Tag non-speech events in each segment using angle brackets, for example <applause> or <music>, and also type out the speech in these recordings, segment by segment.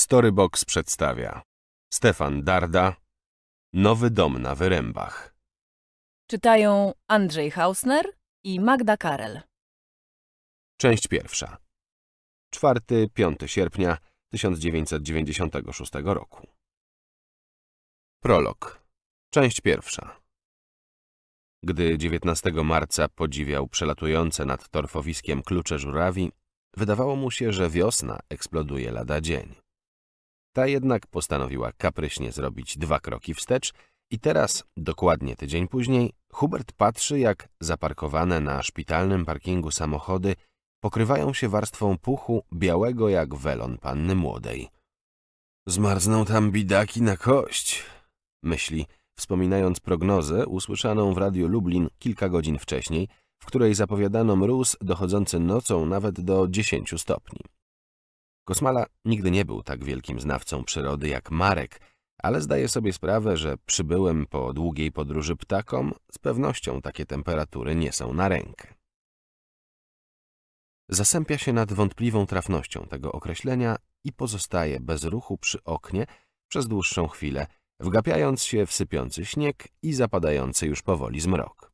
Storybox przedstawia Stefan Darda Nowy dom na Wyrębach Czytają Andrzej Hausner i Magda Karel Część pierwsza 4-5 sierpnia 1996 roku Prolog Część pierwsza Gdy 19 marca podziwiał przelatujące nad torfowiskiem klucze żurawi, wydawało mu się, że wiosna eksploduje lada dzień. Ta jednak postanowiła kapryśnie zrobić dwa kroki wstecz i teraz, dokładnie tydzień później, Hubert patrzy, jak zaparkowane na szpitalnym parkingu samochody pokrywają się warstwą puchu białego jak welon panny młodej. Zmarzną tam bidaki na kość, myśli, wspominając prognozę usłyszaną w Radiu Lublin kilka godzin wcześniej, w której zapowiadano mróz dochodzący nocą nawet do 10 stopni. Kosmala nigdy nie był tak wielkim znawcą przyrody jak Marek, ale zdaje sobie sprawę, że przybyłym po długiej podróży ptakom z pewnością takie temperatury nie są na rękę. Zasępia się nad wątpliwą trafnością tego określenia i pozostaje bez ruchu przy oknie przez dłuższą chwilę, wgapiając się w sypiący śnieg i zapadający już powoli zmrok.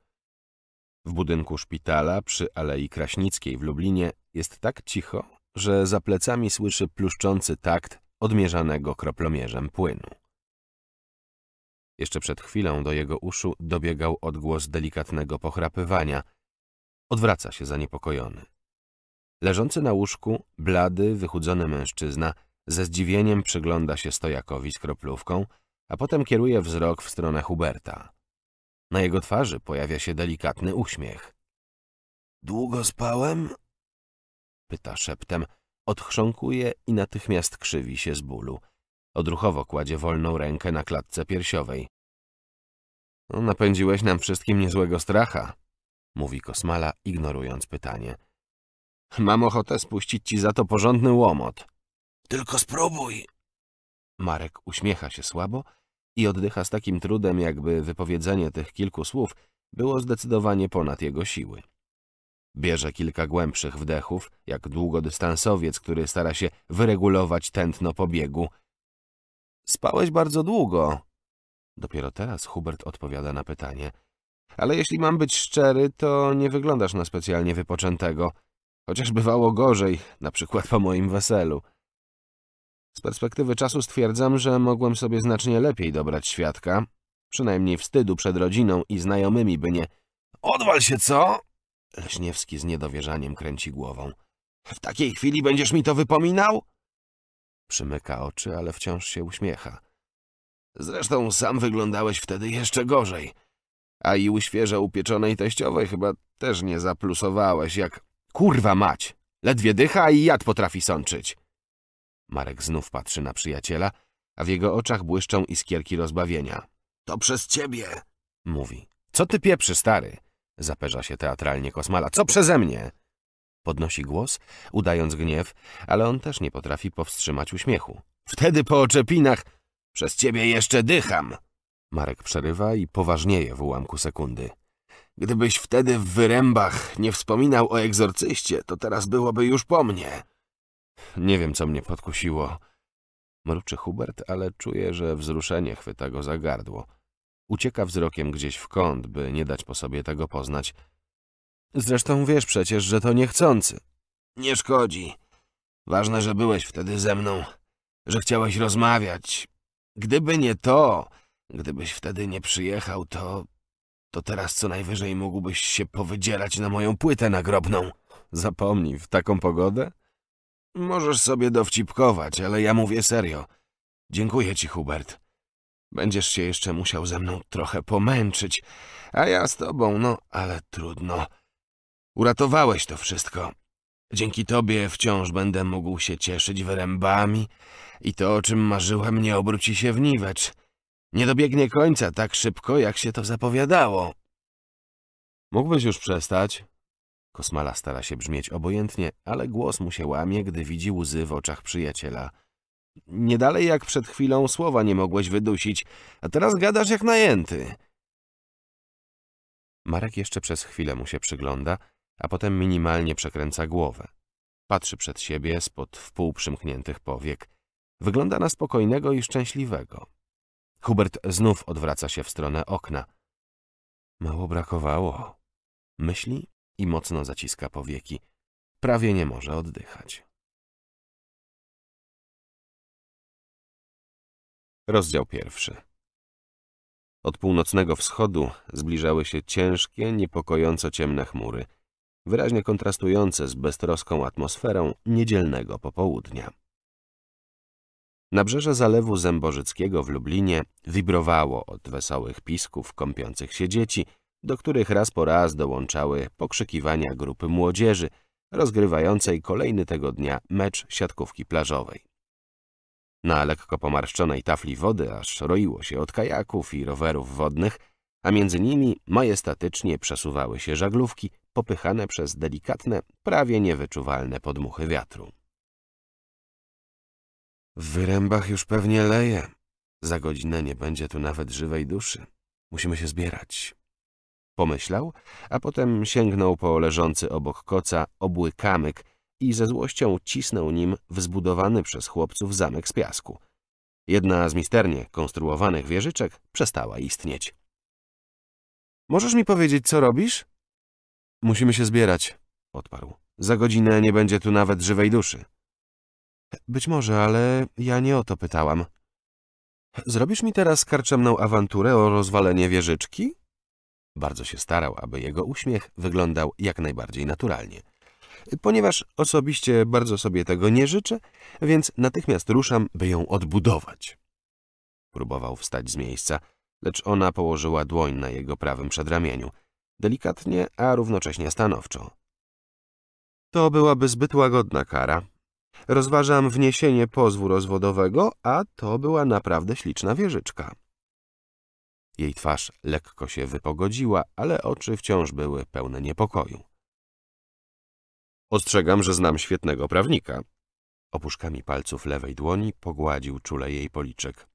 W budynku szpitala przy Alei Kraśnickiej w Lublinie jest tak cicho, że za plecami słyszy pluszczący takt odmierzanego kroplomierzem płynu. Jeszcze przed chwilą do jego uszu dobiegał odgłos delikatnego pochrapywania. Odwraca się zaniepokojony. Leżący na łóżku, blady, wychudzony mężczyzna ze zdziwieniem przygląda się stojakowi z kroplówką, a potem kieruje wzrok w stronę Huberta. Na jego twarzy pojawia się delikatny uśmiech. Długo spałem? pyta szeptem. Odchrząkuje i natychmiast krzywi się z bólu. Odruchowo kładzie wolną rękę na klatce piersiowej. No, napędziłeś nam wszystkim niezłego stracha, mówi Kosmala, ignorując pytanie. Mam ochotę spuścić ci za to porządny łomot. Tylko spróbuj. Marek uśmiecha się słabo i oddycha z takim trudem, jakby wypowiedzenie tych kilku słów było zdecydowanie ponad jego siły. Bierze kilka głębszych wdechów, jak długodystansowiec, który stara się wyregulować tętno pobiegu. Spałeś bardzo długo. Dopiero teraz Hubert odpowiada na pytanie. Ale jeśli mam być szczery, to nie wyglądasz na specjalnie wypoczętego. Chociaż bywało gorzej, na przykład po moim weselu. Z perspektywy czasu stwierdzam, że mogłem sobie znacznie lepiej dobrać świadka. Przynajmniej wstydu przed rodziną i znajomymi by nie... Odwal się, co? Leśniewski z niedowierzaniem kręci głową. W takiej chwili będziesz mi to wypominał? Przymyka oczy, ale wciąż się uśmiecha. Zresztą sam wyglądałeś wtedy jeszcze gorzej. A i u świeżo upieczonej teściowej chyba też nie zaplusowałeś, jak... Kurwa mać! Ledwie dycha i jad potrafi sączyć. Marek znów patrzy na przyjaciela, a w jego oczach błyszczą iskierki rozbawienia. To przez ciebie! Mówi. Co ty pieprzy, stary? Zaperza się teatralnie Kosmala. Co przeze mnie? Podnosi głos, udając gniew, ale on też nie potrafi powstrzymać uśmiechu. Wtedy po oczepinach przez ciebie jeszcze dycham. Marek przerywa i poważnieje w ułamku sekundy. Gdybyś wtedy w wyrębach nie wspominał o egzorcyście, to teraz byłoby już po mnie. Nie wiem, co mnie podkusiło. Mruczy Hubert, ale czuje, że wzruszenie chwyta go za gardło. Ucieka wzrokiem gdzieś w kąt, by nie dać po sobie tego poznać. Zresztą wiesz przecież, że to niechcący. Nie szkodzi. Ważne, że byłeś wtedy ze mną, że chciałeś rozmawiać. Gdyby nie to, gdybyś wtedy nie przyjechał, to... to teraz co najwyżej mógłbyś się powydzierać na moją płytę nagrobną. Zapomnij, w taką pogodę? Możesz sobie dowcipkować, ale ja mówię serio. Dziękuję ci, Hubert. Będziesz się jeszcze musiał ze mną trochę pomęczyć, a ja z tobą, no ale trudno. Uratowałeś to wszystko. Dzięki tobie wciąż będę mógł się cieszyć wyrębami i to, o czym marzyłem, nie obróci się w niwecz. Nie dobiegnie końca tak szybko, jak się to zapowiadało. Mógłbyś już przestać? Kosmala stara się brzmieć obojętnie, ale głos mu się łamie, gdy widzi łzy w oczach przyjaciela. Nie dalej jak przed chwilą słowa nie mogłeś wydusić, a teraz gadasz jak najęty. Marek jeszcze przez chwilę mu się przygląda, a potem minimalnie przekręca głowę. Patrzy przed siebie spod wpół przymkniętych powiek. Wygląda na spokojnego i szczęśliwego. Hubert znów odwraca się w stronę okna. Mało brakowało. Myśli i mocno zaciska powieki. Prawie nie może oddychać. Rozdział pierwszy. Od północnego wschodu zbliżały się ciężkie, niepokojąco ciemne chmury, wyraźnie kontrastujące z beztroską atmosferą niedzielnego popołudnia. Nabrzeże Zalewu Zębożyckiego w Lublinie wibrowało od wesołych pisków kąpiących się dzieci, do których raz po raz dołączały pokrzykiwania grupy młodzieży rozgrywającej kolejny tego dnia mecz siatkówki plażowej. Na lekko pomarszczonej tafli wody aż roiło się od kajaków i rowerów wodnych, a między nimi majestatycznie przesuwały się żaglówki popychane przez delikatne, prawie niewyczuwalne podmuchy wiatru. W wyrębach już pewnie leje. Za godzinę nie będzie tu nawet żywej duszy. Musimy się zbierać. Pomyślał, a potem sięgnął po leżący obok koca obły kamyk, i ze złością cisnął nim w zbudowany przez chłopców zamek z piasku. Jedna z misternie konstruowanych wieżyczek przestała istnieć. Możesz mi powiedzieć, co robisz? Musimy się zbierać, odparł. Za godzinę nie będzie tu nawet żywej duszy. Być może, ale ja nie o to pytałam. Zrobisz mi teraz karczemną awanturę o rozwalenie wieżyczki? Bardzo się starał, aby jego uśmiech wyglądał jak najbardziej naturalnie. Ponieważ osobiście bardzo sobie tego nie życzę, więc natychmiast ruszam, by ją odbudować. Próbował wstać z miejsca, lecz ona położyła dłoń na jego prawym przedramieniu, delikatnie, a równocześnie stanowczo. To byłaby zbyt łagodna kara. Rozważam wniesienie pozwu rozwodowego, a to była naprawdę śliczna wieżyczka. Jej twarz lekko się wypogodziła, ale oczy wciąż były pełne niepokoju. Ostrzegam, że znam świetnego prawnika. Opuszkami palców lewej dłoni pogładził czule jej policzek.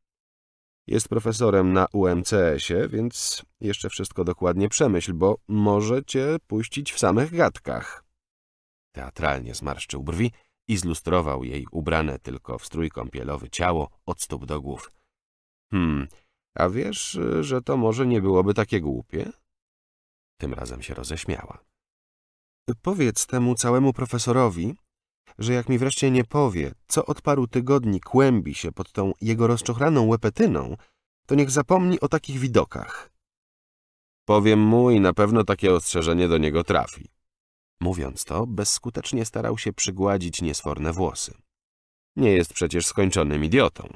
Jest profesorem na UMCS-ie, więc jeszcze wszystko dokładnie przemyśl, bo może cię puścić w samych gadkach. Teatralnie zmarszczył brwi i zlustrował jej ubrane tylko w strój kąpielowy ciało od stóp do głów. Hmm, a wiesz, że to może nie byłoby takie głupie? Tym razem się roześmiała. Powiedz temu całemu profesorowi, że jak mi wreszcie nie powie, co od paru tygodni kłębi się pod tą jego rozczochraną łepetyną, to niech zapomni o takich widokach. Powiem mu i na pewno takie ostrzeżenie do niego trafi. Mówiąc to, bezskutecznie starał się przygładzić niesforne włosy. Nie jest przecież skończonym idiotą.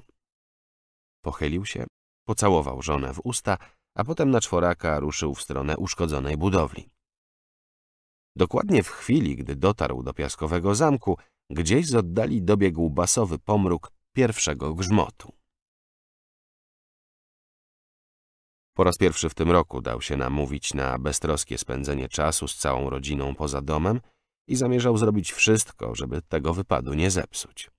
Pochylił się, pocałował żonę w usta, a potem na czworaka ruszył w stronę uszkodzonej budowli. Dokładnie w chwili, gdy dotarł do piaskowego zamku, gdzieś z oddali dobiegł basowy pomruk pierwszego grzmotu. Po raz pierwszy w tym roku dał się namówić na beztroskie spędzenie czasu z całą rodziną poza domem i zamierzał zrobić wszystko, żeby tego wypadu nie zepsuć.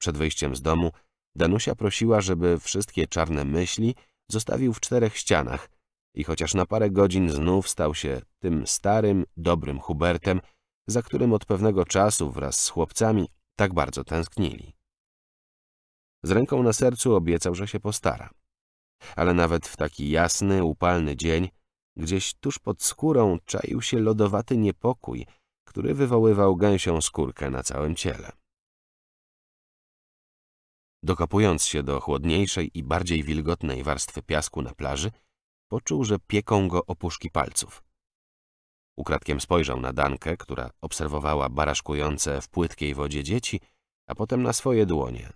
Przed wyjściem z domu Danusia prosiła, żeby wszystkie czarne myśli zostawił w czterech ścianach, i chociaż na parę godzin znów stał się tym starym, dobrym Hubertem, za którym od pewnego czasu wraz z chłopcami tak bardzo tęsknili. Z ręką na sercu obiecał, że się postara. Ale nawet w taki jasny, upalny dzień, gdzieś tuż pod skórą czaił się lodowaty niepokój, który wywoływał gęsią skórkę na całym ciele. Dokopując się do chłodniejszej i bardziej wilgotnej warstwy piasku na plaży, Poczuł, że pieką go opuszki palców. Ukradkiem spojrzał na Dankę, która obserwowała baraszkujące w płytkiej wodzie dzieci, a potem na swoje dłonie.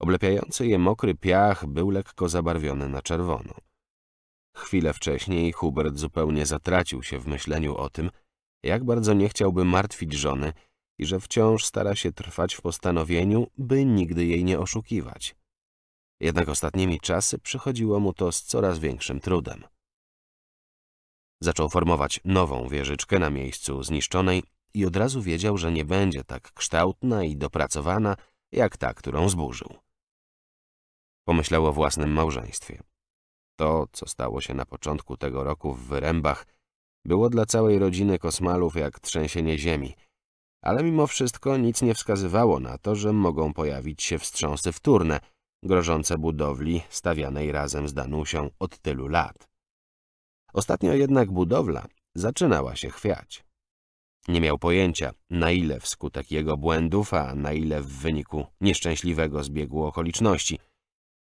Oblepiający je mokry piach był lekko zabarwiony na czerwono. Chwilę wcześniej Hubert zupełnie zatracił się w myśleniu o tym, jak bardzo nie chciałby martwić żony i że wciąż stara się trwać w postanowieniu, by nigdy jej nie oszukiwać. Jednak ostatnimi czasy przychodziło mu to z coraz większym trudem. Zaczął formować nową wieżyczkę na miejscu zniszczonej i od razu wiedział, że nie będzie tak kształtna i dopracowana, jak ta, którą zburzył. Pomyślał o własnym małżeństwie. To, co stało się na początku tego roku w Wyrębach, było dla całej rodziny kosmalów jak trzęsienie ziemi, ale mimo wszystko nic nie wskazywało na to, że mogą pojawić się wstrząsy wtórne – grożące budowli stawianej razem z Danusią od tylu lat. Ostatnio jednak budowla zaczynała się chwiać. Nie miał pojęcia, na ile wskutek jego błędów, a na ile w wyniku nieszczęśliwego zbiegu okoliczności.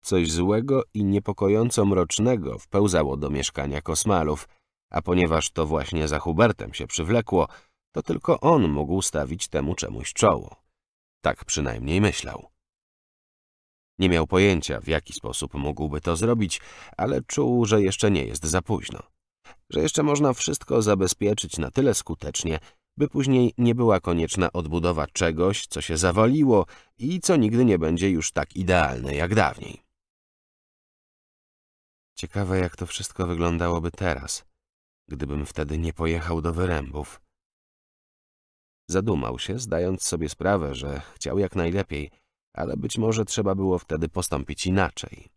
Coś złego i niepokojąco mrocznego wpełzało do mieszkania kosmalów, a ponieważ to właśnie za Hubertem się przywlekło, to tylko on mógł stawić temu czemuś czoło. Tak przynajmniej myślał. Nie miał pojęcia, w jaki sposób mógłby to zrobić, ale czuł, że jeszcze nie jest za późno. Że jeszcze można wszystko zabezpieczyć na tyle skutecznie, by później nie była konieczna odbudowa czegoś, co się zawaliło i co nigdy nie będzie już tak idealne jak dawniej. Ciekawe, jak to wszystko wyglądałoby teraz, gdybym wtedy nie pojechał do wyrębów. Zadumał się, zdając sobie sprawę, że chciał jak najlepiej – ale być może trzeba było wtedy postąpić inaczej.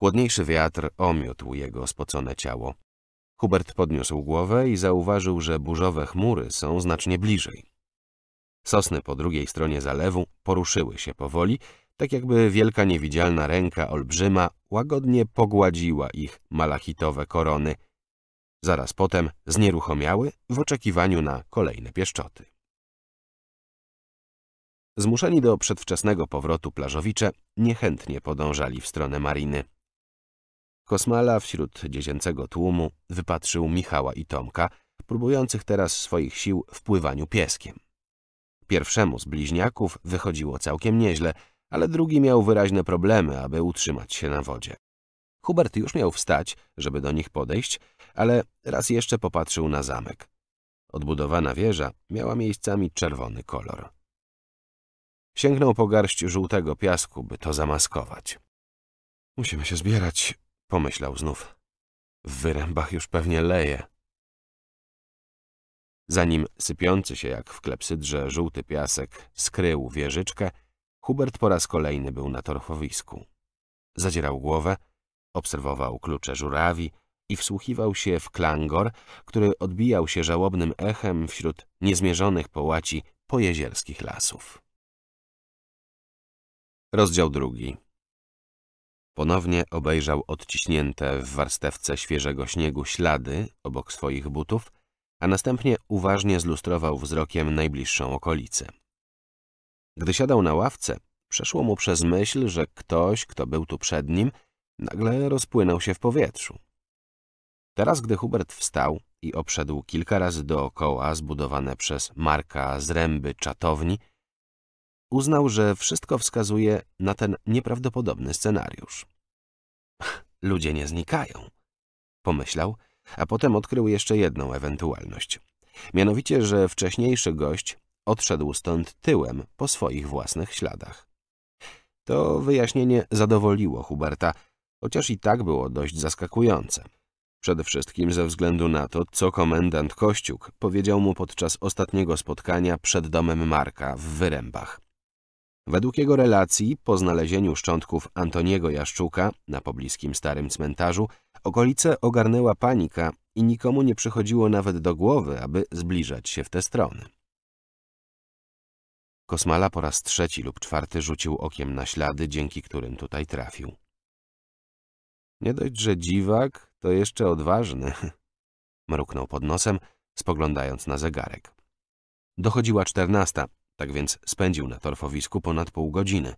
Chłodniejszy wiatr omiótł jego spocone ciało. Hubert podniósł głowę i zauważył, że burzowe chmury są znacznie bliżej. Sosny po drugiej stronie zalewu poruszyły się powoli, tak jakby wielka niewidzialna ręka olbrzyma łagodnie pogładziła ich malachitowe korony. Zaraz potem znieruchomiały w oczekiwaniu na kolejne pieszczoty. Zmuszeni do przedwczesnego powrotu plażowicze niechętnie podążali w stronę mariny. Kosmala wśród dziecięcego tłumu wypatrzył Michała i Tomka, próbujących teraz swoich sił w pływaniu pieskiem. Pierwszemu z bliźniaków wychodziło całkiem nieźle, ale drugi miał wyraźne problemy, aby utrzymać się na wodzie. Hubert już miał wstać, żeby do nich podejść, ale raz jeszcze popatrzył na zamek. Odbudowana wieża miała miejscami czerwony kolor. Sięgnął po garść żółtego piasku, by to zamaskować. Musimy się zbierać, pomyślał znów. W wyrębach już pewnie leje. Zanim sypiący się jak w klepsydrze żółty piasek skrył wieżyczkę, Hubert po raz kolejny był na torfowisku. Zadzierał głowę, obserwował klucze żurawi i wsłuchiwał się w klangor, który odbijał się żałobnym echem wśród niezmierzonych połaci pojezierskich lasów. Rozdział drugi. Ponownie obejrzał odciśnięte w warstewce świeżego śniegu ślady obok swoich butów, a następnie uważnie zlustrował wzrokiem najbliższą okolicę. Gdy siadał na ławce, przeszło mu przez myśl, że ktoś, kto był tu przed nim, nagle rozpłynął się w powietrzu. Teraz, gdy Hubert wstał i obszedł kilka razy dookoła zbudowane przez Marka zręby czatowni, uznał, że wszystko wskazuje na ten nieprawdopodobny scenariusz. <laughs> Ludzie nie znikają, pomyślał, a potem odkrył jeszcze jedną ewentualność. Mianowicie, że wcześniejszy gość odszedł stąd tyłem po swoich własnych śladach. To wyjaśnienie zadowoliło Huberta, chociaż i tak było dość zaskakujące. Przede wszystkim ze względu na to, co komendant Kościuk powiedział mu podczas ostatniego spotkania przed domem Marka w Wyrębach. Według jego relacji, po znalezieniu szczątków Antoniego Jaszczuka na pobliskim starym cmentarzu, okolice ogarnęła panika i nikomu nie przychodziło nawet do głowy, aby zbliżać się w te strony. Kosmala po raz trzeci lub czwarty rzucił okiem na ślady, dzięki którym tutaj trafił. Nie dość, że dziwak, to jeszcze odważny, <laughs> mruknął pod nosem, spoglądając na zegarek. Dochodziła czternasta, tak więc spędził na torfowisku ponad pół godziny.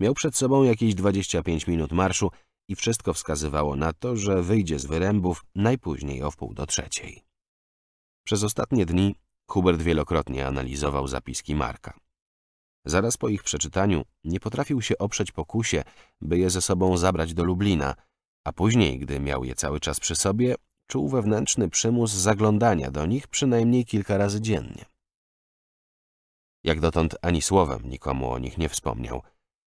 Miał przed sobą jakieś 25 minut marszu i wszystko wskazywało na to, że wyjdzie z wyrębów najpóźniej o wpół do trzeciej. Przez ostatnie dni Hubert wielokrotnie analizował zapiski Marka. Zaraz po ich przeczytaniu nie potrafił się oprzeć pokusie, by je ze sobą zabrać do Lublina, a później, gdy miał je cały czas przy sobie, czuł wewnętrzny przymus zaglądania do nich przynajmniej kilka razy dziennie. Jak dotąd ani słowem nikomu o nich nie wspomniał.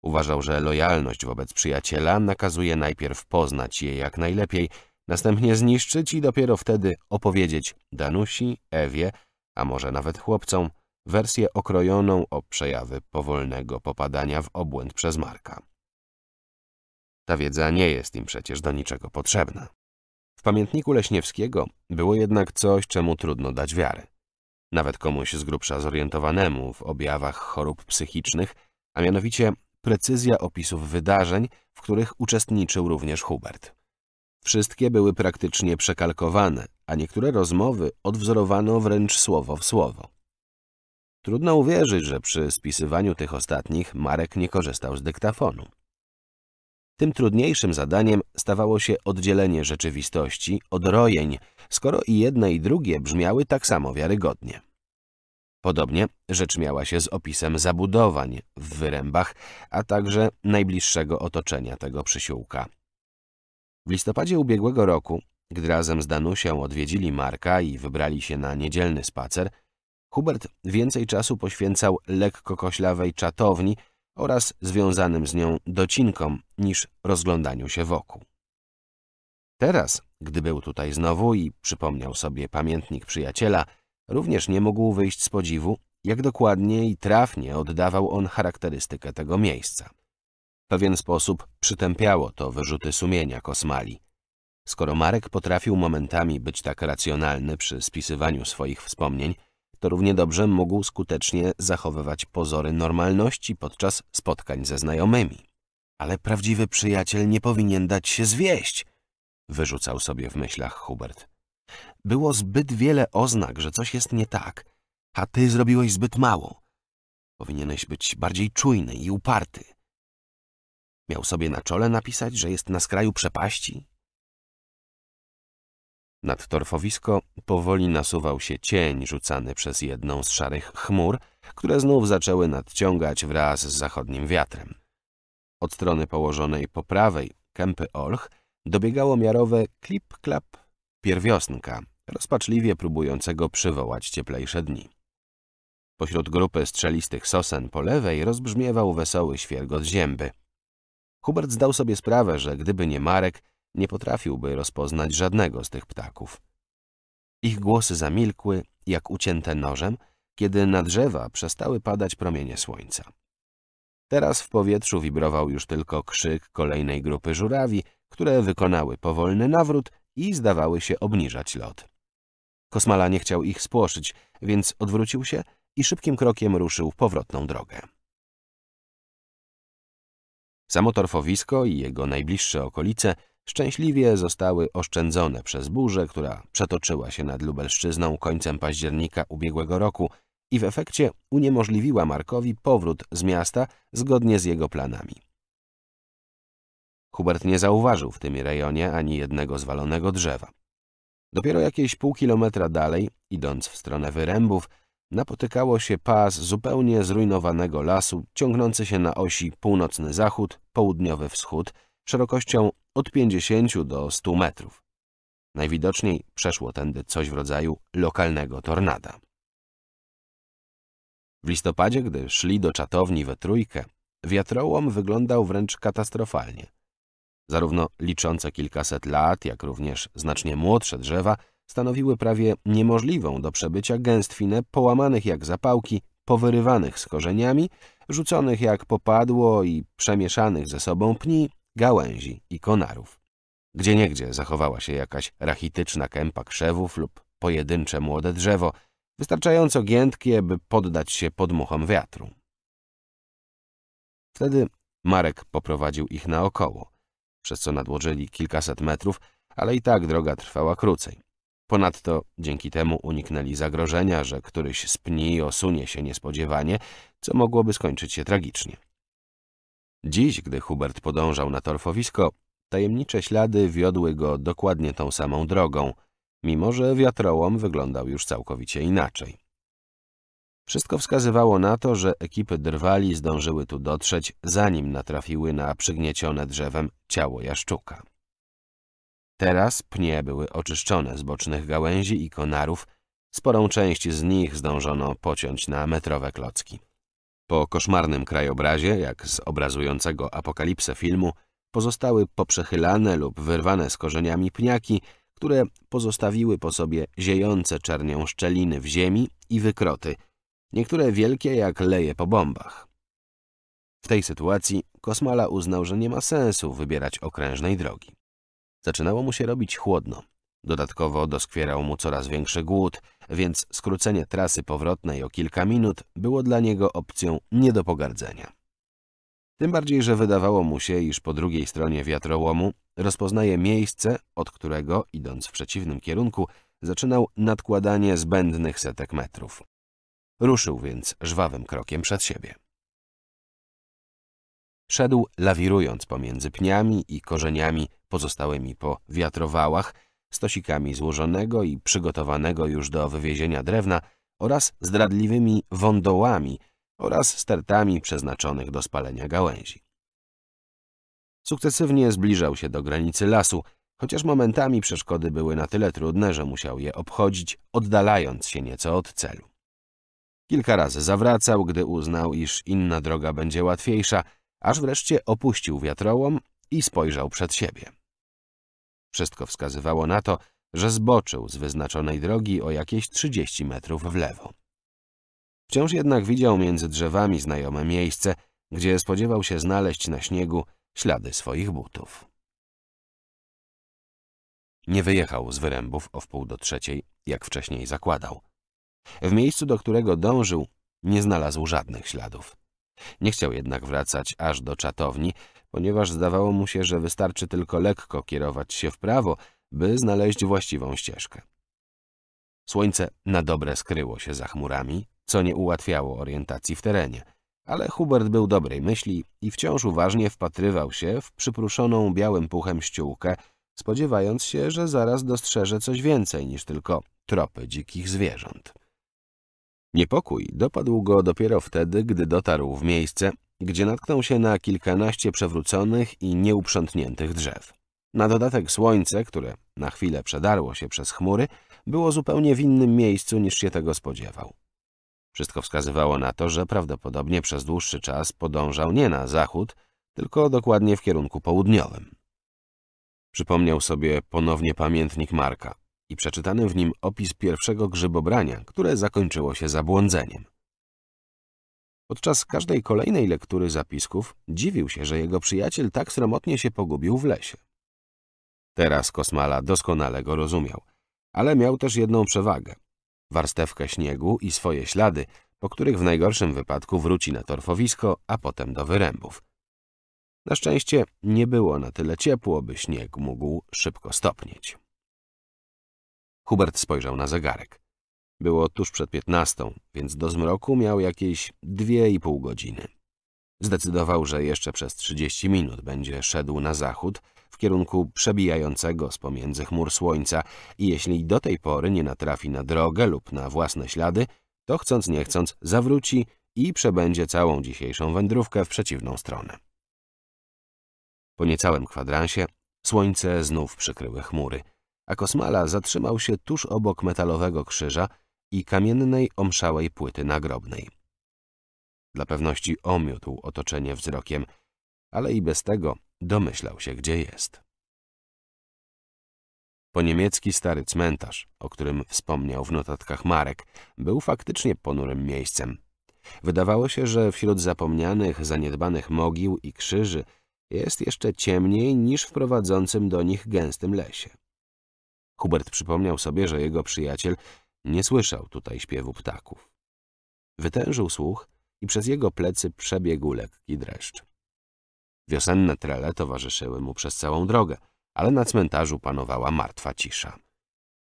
Uważał, że lojalność wobec przyjaciela nakazuje najpierw poznać je jak najlepiej, następnie zniszczyć i dopiero wtedy opowiedzieć Danusi, Ewie, a może nawet chłopcom, wersję okrojoną o przejawy powolnego popadania w obłęd przez Marka. Ta wiedza nie jest im przecież do niczego potrzebna. W pamiętniku Leśniewskiego było jednak coś, czemu trudno dać wiarę nawet komuś z grubsza zorientowanemu w objawach chorób psychicznych, a mianowicie precyzja opisów wydarzeń, w których uczestniczył również Hubert. Wszystkie były praktycznie przekalkowane, a niektóre rozmowy odwzorowano wręcz słowo w słowo. Trudno uwierzyć, że przy spisywaniu tych ostatnich Marek nie korzystał z dyktafonu tym trudniejszym zadaniem stawało się oddzielenie rzeczywistości od rojeń, skoro i jedne i drugie brzmiały tak samo wiarygodnie. Podobnie rzecz miała się z opisem zabudowań w wyrębach, a także najbliższego otoczenia tego przysiłka. W listopadzie ubiegłego roku, gdy razem z Danusią odwiedzili Marka i wybrali się na niedzielny spacer, Hubert więcej czasu poświęcał lekko koślawej czatowni, oraz związanym z nią docinkom niż rozglądaniu się wokół. Teraz, gdy był tutaj znowu i przypomniał sobie pamiętnik przyjaciela, również nie mógł wyjść z podziwu, jak dokładnie i trafnie oddawał on charakterystykę tego miejsca. W pewien sposób przytępiało to wyrzuty sumienia Kosmali. Skoro Marek potrafił momentami być tak racjonalny przy spisywaniu swoich wspomnień, to równie dobrze mógł skutecznie zachowywać pozory normalności podczas spotkań ze znajomymi. Ale prawdziwy przyjaciel nie powinien dać się zwieść, wyrzucał sobie w myślach Hubert. Było zbyt wiele oznak, że coś jest nie tak, a ty zrobiłeś zbyt mało. Powinieneś być bardziej czujny i uparty. Miał sobie na czole napisać, że jest na skraju przepaści, nad torfowisko powoli nasuwał się cień rzucany przez jedną z szarych chmur, które znów zaczęły nadciągać wraz z zachodnim wiatrem. Od strony położonej po prawej kępy olch dobiegało miarowe klip-klap pierwiosnka, rozpaczliwie próbującego przywołać cieplejsze dni. Pośród grupy strzelistych sosen po lewej rozbrzmiewał wesoły świergot zięby. Hubert zdał sobie sprawę, że gdyby nie Marek, nie potrafiłby rozpoznać żadnego z tych ptaków. Ich głosy zamilkły, jak ucięte nożem, kiedy na drzewa przestały padać promienie słońca. Teraz w powietrzu wibrował już tylko krzyk kolejnej grupy żurawi, które wykonały powolny nawrót i zdawały się obniżać lot. Kosmala nie chciał ich spłoszyć, więc odwrócił się i szybkim krokiem ruszył powrotną drogę. Samotorfowisko i jego najbliższe okolice szczęśliwie zostały oszczędzone przez burzę, która przetoczyła się nad Lubelszczyzną końcem października ubiegłego roku i w efekcie uniemożliwiła Markowi powrót z miasta zgodnie z jego planami. Hubert nie zauważył w tym rejonie ani jednego zwalonego drzewa. Dopiero jakieś pół kilometra dalej, idąc w stronę wyrębów, napotykało się pas zupełnie zrujnowanego lasu ciągnący się na osi północny zachód, południowy wschód, szerokością od 50 do 100 metrów. Najwidoczniej przeszło tędy coś w rodzaju lokalnego tornada. W listopadzie, gdy szli do czatowni we trójkę, wiatrołom wyglądał wręcz katastrofalnie. Zarówno liczące kilkaset lat, jak również znacznie młodsze drzewa stanowiły prawie niemożliwą do przebycia gęstwinę połamanych jak zapałki, powyrywanych z korzeniami, rzuconych jak popadło i przemieszanych ze sobą pni, gałęzi i konarów. Gdzieniegdzie zachowała się jakaś rachityczna kępa krzewów lub pojedyncze młode drzewo, wystarczająco giętkie, by poddać się podmuchom wiatru. Wtedy Marek poprowadził ich naokoło, przez co nadłożyli kilkaset metrów, ale i tak droga trwała krócej. Ponadto dzięki temu uniknęli zagrożenia, że któryś z pni osunie się niespodziewanie, co mogłoby skończyć się tragicznie. Dziś, gdy Hubert podążał na torfowisko, tajemnicze ślady wiodły go dokładnie tą samą drogą, mimo że wiatrołom wyglądał już całkowicie inaczej. Wszystko wskazywało na to, że ekipy drwali zdążyły tu dotrzeć, zanim natrafiły na przygniecione drzewem ciało jaszczuka. Teraz pnie były oczyszczone z bocznych gałęzi i konarów, sporą część z nich zdążono pociąć na metrowe klocki. Po koszmarnym krajobrazie, jak z obrazującego apokalipsę filmu, pozostały poprzechylane lub wyrwane z korzeniami pniaki, które pozostawiły po sobie ziejące czernią szczeliny w ziemi i wykroty, niektóre wielkie jak leje po bombach. W tej sytuacji Kosmala uznał, że nie ma sensu wybierać okrężnej drogi. Zaczynało mu się robić chłodno. Dodatkowo doskwierał mu coraz większy głód, więc skrócenie trasy powrotnej o kilka minut było dla niego opcją nie do pogardzenia. Tym bardziej, że wydawało mu się, iż po drugiej stronie wiatrołomu rozpoznaje miejsce, od którego, idąc w przeciwnym kierunku, zaczynał nadkładanie zbędnych setek metrów. Ruszył więc żwawym krokiem przed siebie. Szedł lawirując pomiędzy pniami i korzeniami pozostałymi po wiatrowałach, stosikami złożonego i przygotowanego już do wywiezienia drewna oraz zdradliwymi wądołami oraz stertami przeznaczonych do spalenia gałęzi. Sukcesywnie zbliżał się do granicy lasu, chociaż momentami przeszkody były na tyle trudne, że musiał je obchodzić, oddalając się nieco od celu. Kilka razy zawracał, gdy uznał, iż inna droga będzie łatwiejsza, aż wreszcie opuścił wiatrołom i spojrzał przed siebie. Wszystko wskazywało na to, że zboczył z wyznaczonej drogi o jakieś 30 metrów w lewo. Wciąż jednak widział między drzewami znajome miejsce, gdzie spodziewał się znaleźć na śniegu ślady swoich butów. Nie wyjechał z wyrębów o wpół do trzeciej, jak wcześniej zakładał. W miejscu, do którego dążył, nie znalazł żadnych śladów. Nie chciał jednak wracać aż do czatowni, ponieważ zdawało mu się, że wystarczy tylko lekko kierować się w prawo, by znaleźć właściwą ścieżkę. Słońce na dobre skryło się za chmurami, co nie ułatwiało orientacji w terenie, ale Hubert był dobrej myśli i wciąż uważnie wpatrywał się w przypruszoną białym puchem ściółkę, spodziewając się, że zaraz dostrzeże coś więcej niż tylko tropy dzikich zwierząt. Niepokój dopadł go dopiero wtedy, gdy dotarł w miejsce, gdzie natknął się na kilkanaście przewróconych i nieuprzątniętych drzew. Na dodatek słońce, które na chwilę przedarło się przez chmury, było zupełnie w innym miejscu niż się tego spodziewał. Wszystko wskazywało na to, że prawdopodobnie przez dłuższy czas podążał nie na zachód, tylko dokładnie w kierunku południowym. Przypomniał sobie ponownie pamiętnik Marka i przeczytany w nim opis pierwszego grzybobrania, które zakończyło się zabłądzeniem. Podczas każdej kolejnej lektury zapisków dziwił się, że jego przyjaciel tak sromotnie się pogubił w lesie. Teraz Kosmala doskonale go rozumiał, ale miał też jedną przewagę. Warstewkę śniegu i swoje ślady, po których w najgorszym wypadku wróci na torfowisko, a potem do wyrębów. Na szczęście nie było na tyle ciepło, by śnieg mógł szybko stopnieć. Hubert spojrzał na zegarek. Było tuż przed piętnastą, więc do zmroku miał jakieś dwie i pół godziny. Zdecydował, że jeszcze przez 30 minut będzie szedł na zachód w kierunku przebijającego z pomiędzy chmur słońca i jeśli do tej pory nie natrafi na drogę lub na własne ślady, to chcąc nie chcąc zawróci i przebędzie całą dzisiejszą wędrówkę w przeciwną stronę. Po niecałym kwadransie słońce znów przykryły chmury, a Kosmala zatrzymał się tuż obok metalowego krzyża, i kamiennej, omszałej płyty nagrobnej. Dla pewności omiótł otoczenie wzrokiem, ale i bez tego domyślał się, gdzie jest. Poniemiecki stary cmentarz, o którym wspomniał w notatkach Marek, był faktycznie ponurym miejscem. Wydawało się, że wśród zapomnianych, zaniedbanych mogił i krzyży jest jeszcze ciemniej niż w prowadzącym do nich gęstym lesie. Hubert przypomniał sobie, że jego przyjaciel nie słyszał tutaj śpiewu ptaków. Wytężył słuch i przez jego plecy przebiegł lekki dreszcz. Wiosenne trele towarzyszyły mu przez całą drogę, ale na cmentarzu panowała martwa cisza.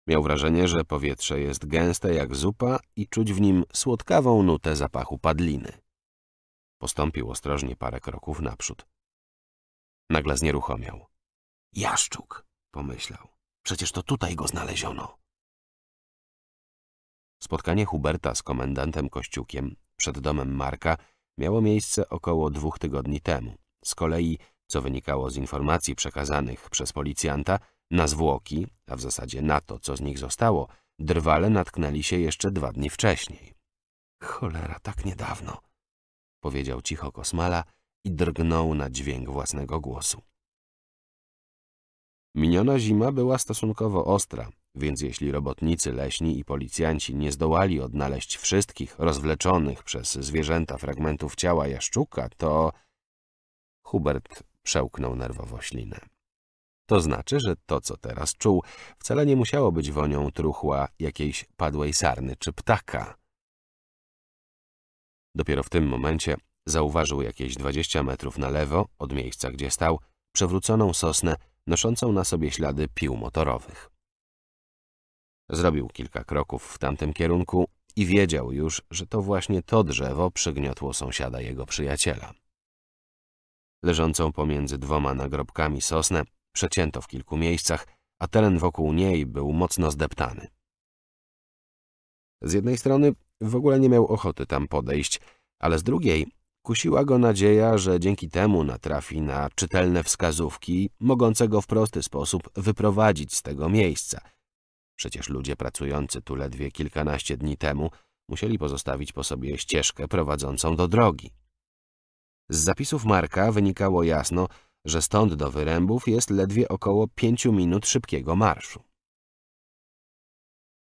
Miał wrażenie, że powietrze jest gęste jak zupa i czuć w nim słodkawą nutę zapachu padliny. Postąpił ostrożnie parę kroków naprzód. Nagle znieruchomiał. Jaszczuk, pomyślał. Przecież to tutaj go znaleziono. Spotkanie Huberta z komendantem Kościukiem przed domem Marka miało miejsce około dwóch tygodni temu. Z kolei, co wynikało z informacji przekazanych przez policjanta, na zwłoki, a w zasadzie na to, co z nich zostało, drwale natknęli się jeszcze dwa dni wcześniej. Cholera, tak niedawno, powiedział cicho Kosmala i drgnął na dźwięk własnego głosu. Miniona zima była stosunkowo ostra, więc jeśli robotnicy leśni i policjanci nie zdołali odnaleźć wszystkich rozwleczonych przez zwierzęta fragmentów ciała jaszczuka, to... Hubert przełknął nerwowo ślinę. To znaczy, że to, co teraz czuł, wcale nie musiało być wonią truchła jakiejś padłej sarny czy ptaka. Dopiero w tym momencie zauważył jakieś 20 metrów na lewo, od miejsca, gdzie stał, przewróconą sosnę, noszącą na sobie ślady pił motorowych. Zrobił kilka kroków w tamtym kierunku i wiedział już, że to właśnie to drzewo przygniotło sąsiada jego przyjaciela. Leżącą pomiędzy dwoma nagrobkami sosnę przecięto w kilku miejscach, a teren wokół niej był mocno zdeptany. Z jednej strony w ogóle nie miał ochoty tam podejść, ale z drugiej kusiła go nadzieja, że dzięki temu natrafi na czytelne wskazówki, mogące go w prosty sposób wyprowadzić z tego miejsca – Przecież ludzie pracujący tu ledwie kilkanaście dni temu musieli pozostawić po sobie ścieżkę prowadzącą do drogi. Z zapisów Marka wynikało jasno, że stąd do wyrębów jest ledwie około pięciu minut szybkiego marszu.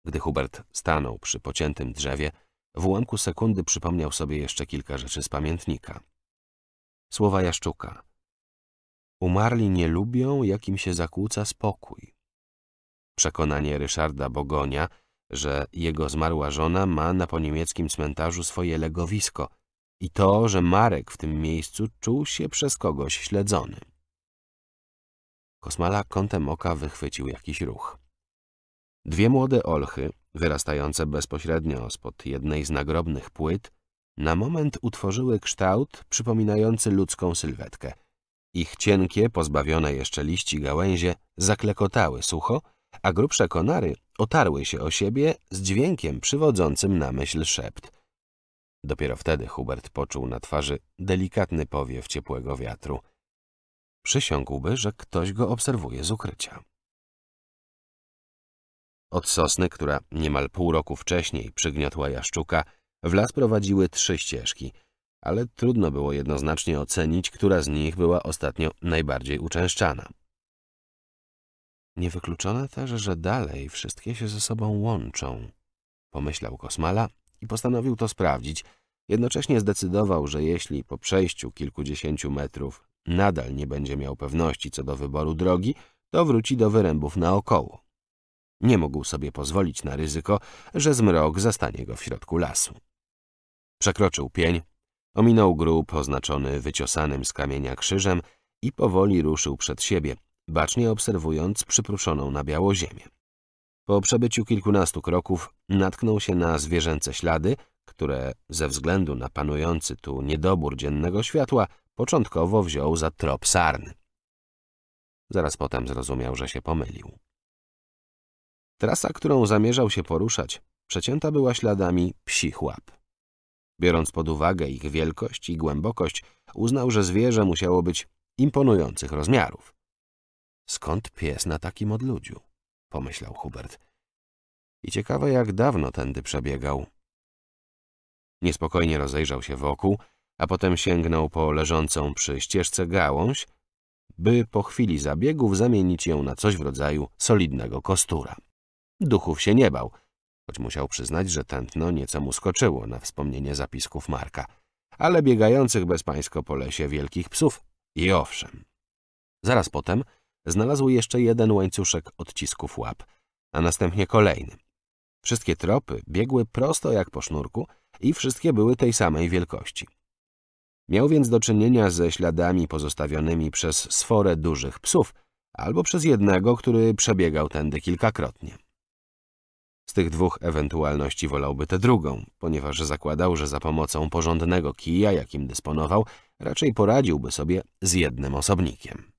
Gdy Hubert stanął przy pociętym drzewie, w ułamku sekundy przypomniał sobie jeszcze kilka rzeczy z pamiętnika. Słowa Jaszczuka. Umarli nie lubią, jakim się zakłóca spokój. Przekonanie Ryszarda Bogonia, że jego zmarła żona ma na poniemieckim cmentarzu swoje legowisko i to, że Marek w tym miejscu czuł się przez kogoś śledzony. Kosmala kątem oka wychwycił jakiś ruch. Dwie młode olchy, wyrastające bezpośrednio spod jednej z nagrobnych płyt, na moment utworzyły kształt przypominający ludzką sylwetkę. Ich cienkie, pozbawione jeszcze liści gałęzie zaklekotały sucho, a grubsze konary otarły się o siebie z dźwiękiem przywodzącym na myśl szept. Dopiero wtedy Hubert poczuł na twarzy delikatny powiew ciepłego wiatru. Przysiągłby, że ktoś go obserwuje z ukrycia. Od sosny, która niemal pół roku wcześniej przygniotła jaszczuka, w las prowadziły trzy ścieżki, ale trudno było jednoznacznie ocenić, która z nich była ostatnio najbardziej uczęszczana. Niewykluczone też, że dalej wszystkie się ze sobą łączą. Pomyślał Kosmala i postanowił to sprawdzić. Jednocześnie zdecydował, że jeśli po przejściu kilkudziesięciu metrów nadal nie będzie miał pewności co do wyboru drogi, to wróci do wyrębów naokoło. Nie mógł sobie pozwolić na ryzyko, że zmrok zastanie go w środku lasu. Przekroczył pień, ominął grób oznaczony wyciosanym z kamienia krzyżem i powoli ruszył przed siebie – bacznie obserwując przypruszoną na biało ziemię. Po przebyciu kilkunastu kroków natknął się na zwierzęce ślady, które ze względu na panujący tu niedobór dziennego światła początkowo wziął za trop sarny. Zaraz potem zrozumiał, że się pomylił. Trasa, którą zamierzał się poruszać, przecięta była śladami psich łap. Biorąc pod uwagę ich wielkość i głębokość, uznał, że zwierzę musiało być imponujących rozmiarów. Skąd pies na takim odludziu? Pomyślał Hubert. I ciekawe, jak dawno tędy przebiegał. Niespokojnie rozejrzał się wokół, a potem sięgnął po leżącą przy ścieżce gałąź, by po chwili zabiegów zamienić ją na coś w rodzaju solidnego kostura. Duchów się nie bał, choć musiał przyznać, że tętno nieco mu skoczyło na wspomnienie zapisków Marka, ale biegających bezpańsko po lesie wielkich psów i owszem. Zaraz potem znalazł jeszcze jeden łańcuszek odcisków łap, a następnie kolejny. Wszystkie tropy biegły prosto jak po sznurku i wszystkie były tej samej wielkości. Miał więc do czynienia ze śladami pozostawionymi przez sforę dużych psów albo przez jednego, który przebiegał tędy kilkakrotnie. Z tych dwóch ewentualności wolałby tę drugą, ponieważ zakładał, że za pomocą porządnego kija, jakim dysponował, raczej poradziłby sobie z jednym osobnikiem.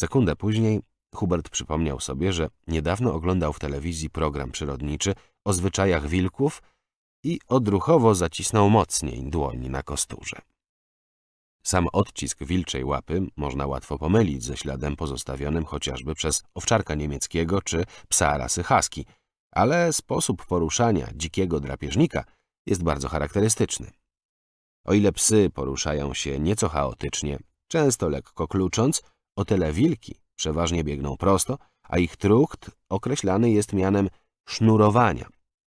Sekundę później Hubert przypomniał sobie, że niedawno oglądał w telewizji program przyrodniczy o zwyczajach wilków i odruchowo zacisnął mocniej dłoń na kosturze. Sam odcisk wilczej łapy można łatwo pomylić ze śladem pozostawionym chociażby przez owczarka niemieckiego czy psa rasy husky, ale sposób poruszania dzikiego drapieżnika jest bardzo charakterystyczny. O ile psy poruszają się nieco chaotycznie, często lekko klucząc, o tyle wilki przeważnie biegną prosto, a ich trucht określany jest mianem sznurowania,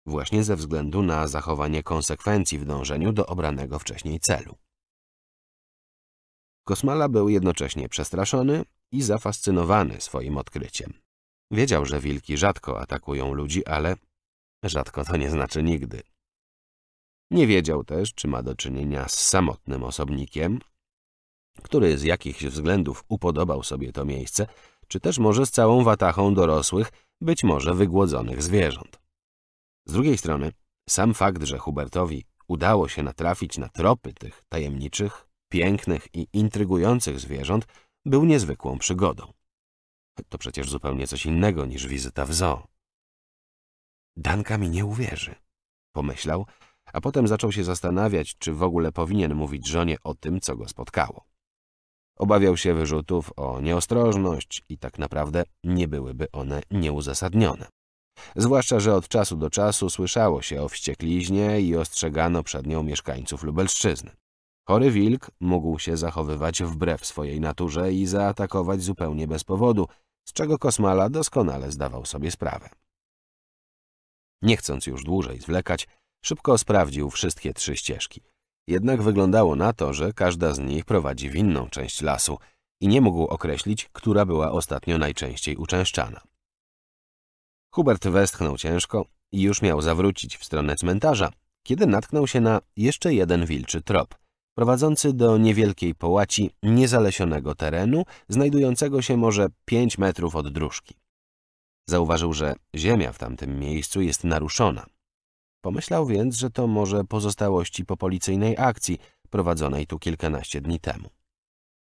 właśnie ze względu na zachowanie konsekwencji w dążeniu do obranego wcześniej celu. Kosmala był jednocześnie przestraszony i zafascynowany swoim odkryciem. Wiedział, że wilki rzadko atakują ludzi, ale rzadko to nie znaczy nigdy. Nie wiedział też, czy ma do czynienia z samotnym osobnikiem, który z jakichś względów upodobał sobie to miejsce, czy też może z całą watachą dorosłych, być może wygłodzonych zwierząt. Z drugiej strony, sam fakt, że Hubertowi udało się natrafić na tropy tych tajemniczych, pięknych i intrygujących zwierząt, był niezwykłą przygodą. To przecież zupełnie coś innego niż wizyta w zoo. Danka mi nie uwierzy, pomyślał, a potem zaczął się zastanawiać, czy w ogóle powinien mówić żonie o tym, co go spotkało. Obawiał się wyrzutów o nieostrożność i tak naprawdę nie byłyby one nieuzasadnione. Zwłaszcza, że od czasu do czasu słyszało się o wściekliźnie i ostrzegano przed nią mieszkańców Lubelszczyzny. Chory wilk mógł się zachowywać wbrew swojej naturze i zaatakować zupełnie bez powodu, z czego Kosmala doskonale zdawał sobie sprawę. Nie chcąc już dłużej zwlekać, szybko sprawdził wszystkie trzy ścieżki. Jednak wyglądało na to, że każda z nich prowadzi w inną część lasu i nie mógł określić, która była ostatnio najczęściej uczęszczana. Hubert westchnął ciężko i już miał zawrócić w stronę cmentarza, kiedy natknął się na jeszcze jeden wilczy trop, prowadzący do niewielkiej połaci niezalesionego terenu, znajdującego się może 5 metrów od dróżki. Zauważył, że ziemia w tamtym miejscu jest naruszona, Pomyślał więc, że to może pozostałości po policyjnej akcji prowadzonej tu kilkanaście dni temu.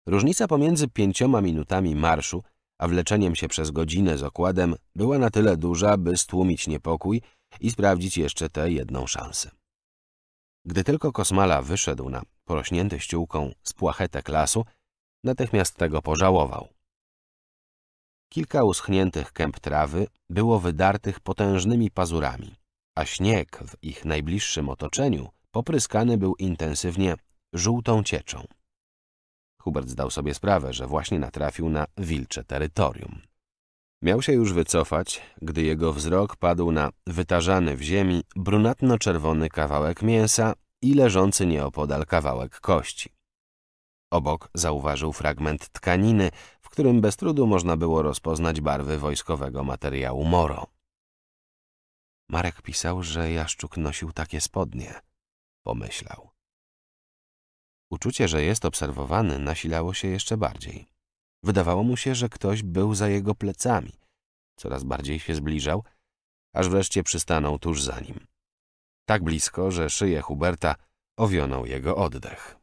Różnica pomiędzy pięcioma minutami marszu a wleczeniem się przez godzinę z okładem była na tyle duża, by stłumić niepokój i sprawdzić jeszcze tę jedną szansę. Gdy tylko Kosmala wyszedł na porośnięty ściółką spłachetek lasu, natychmiast tego pożałował. Kilka uschniętych kęp trawy było wydartych potężnymi pazurami a śnieg w ich najbliższym otoczeniu popryskany był intensywnie żółtą cieczą. Hubert zdał sobie sprawę, że właśnie natrafił na wilcze terytorium. Miał się już wycofać, gdy jego wzrok padł na wytarzany w ziemi brunatno-czerwony kawałek mięsa i leżący nieopodal kawałek kości. Obok zauważył fragment tkaniny, w którym bez trudu można było rozpoznać barwy wojskowego materiału moro. Marek pisał, że Jaszczuk nosił takie spodnie. Pomyślał. Uczucie, że jest obserwowany, nasilało się jeszcze bardziej. Wydawało mu się, że ktoś był za jego plecami. Coraz bardziej się zbliżał, aż wreszcie przystanął tuż za nim. Tak blisko, że szyję Huberta owionął jego oddech.